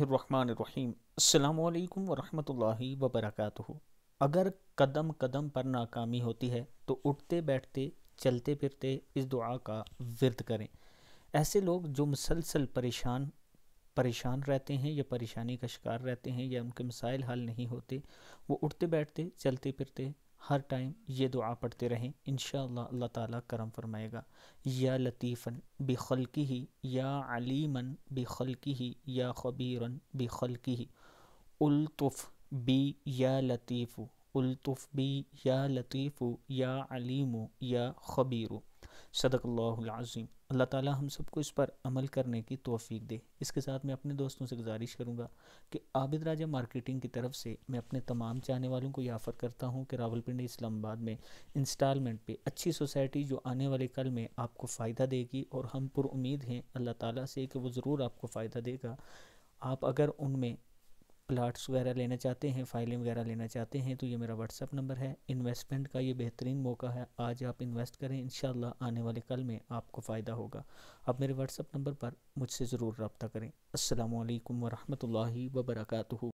बिस्मिल्लाहिर्रहमानिर्रहीम अस्सलाम वालेकुम वरहमतुल्लाहि अगर कदम कदम पर नाकामी होती है तो उठते बैठते चलते फिरते इस दुआ का वर्द करें ऐसे लोग जो मुसलसल परेशान परेशान रहते हैं या परेशानी का शिकार रहते हैं या उनके मसाइल हल नहीं होते वो उठते बैठते चलते फिरते हर टाइम ये दुआ पढ़ते रहें इन अल्लाह ताला करम फरमाएगा या लतीफ़न बिखलकी की ही या अलीमन बिखलकी की ही या खबीरन बेखल की ही उल्तुफ़ बी या लतीफ़ उल्तुफ़ बी या लतीफ़ या अलीमो या खबीरू सदक़ल्लाज़ीम अल्लाह ताला हम सबको इस पर अमल करने की तोफ़ी दे इसके साथ मैं अपने दोस्तों से गुजारिश करूँगा कि आबिद राजा मार्केटिंग की तरफ से मैं अपने तमाम चाहने वालों को यह आफ़र करता हूँ कि रावलपिंडी इस्लामाबाद में इंस्टॉलमेंट पे अच्छी सोसाइटी जो आने वाले कल में आपको फ़ायदा देगी और हम पुरुद हैं अल्लाह ताली से कि वो ज़रूर आपको फ़ायदा देगा आप अगर उनमें प्लाट्स वगैरह लेना चाहते हैं फाइलें वगैरह लेना चाहते हैं तो ये मेरा व्हाट्सअप नंबर है इन्वेस्टमेंट का ये बेहतरीन मौका है आज आप इन्वेस्ट करें इन आने वाले कल में आपको फ़ायदा होगा आप मेरे व्हाट्सअप नंबर पर मुझसे ज़रूर रबता करें अल्लाम वरहमल वर्का